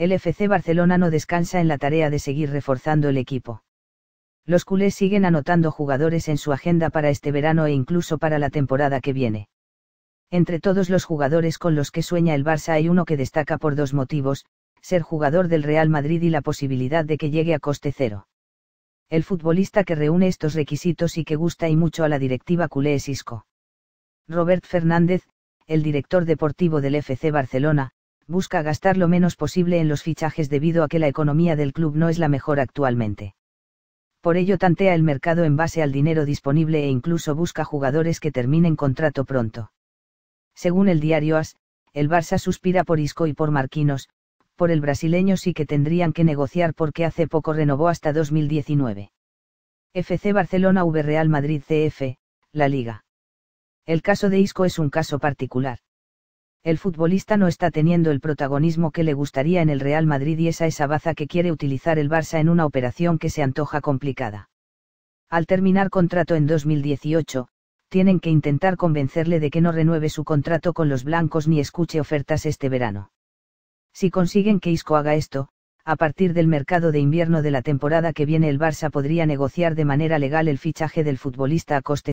el FC Barcelona no descansa en la tarea de seguir reforzando el equipo. Los culés siguen anotando jugadores en su agenda para este verano e incluso para la temporada que viene. Entre todos los jugadores con los que sueña el Barça hay uno que destaca por dos motivos, ser jugador del Real Madrid y la posibilidad de que llegue a coste cero. El futbolista que reúne estos requisitos y que gusta y mucho a la directiva culé es Isco. Robert Fernández, el director deportivo del FC Barcelona, busca gastar lo menos posible en los fichajes debido a que la economía del club no es la mejor actualmente. Por ello tantea el mercado en base al dinero disponible e incluso busca jugadores que terminen contrato pronto. Según el diario AS, el Barça suspira por Isco y por Marquinos, por el brasileño sí que tendrían que negociar porque hace poco renovó hasta 2019. FC Barcelona V Real Madrid CF, la Liga. El caso de Isco es un caso particular el futbolista no está teniendo el protagonismo que le gustaría en el Real Madrid y esa es baza que quiere utilizar el Barça en una operación que se antoja complicada. Al terminar contrato en 2018, tienen que intentar convencerle de que no renueve su contrato con los blancos ni escuche ofertas este verano. Si consiguen que Isco haga esto, a partir del mercado de invierno de la temporada que viene el Barça podría negociar de manera legal el fichaje del futbolista a coste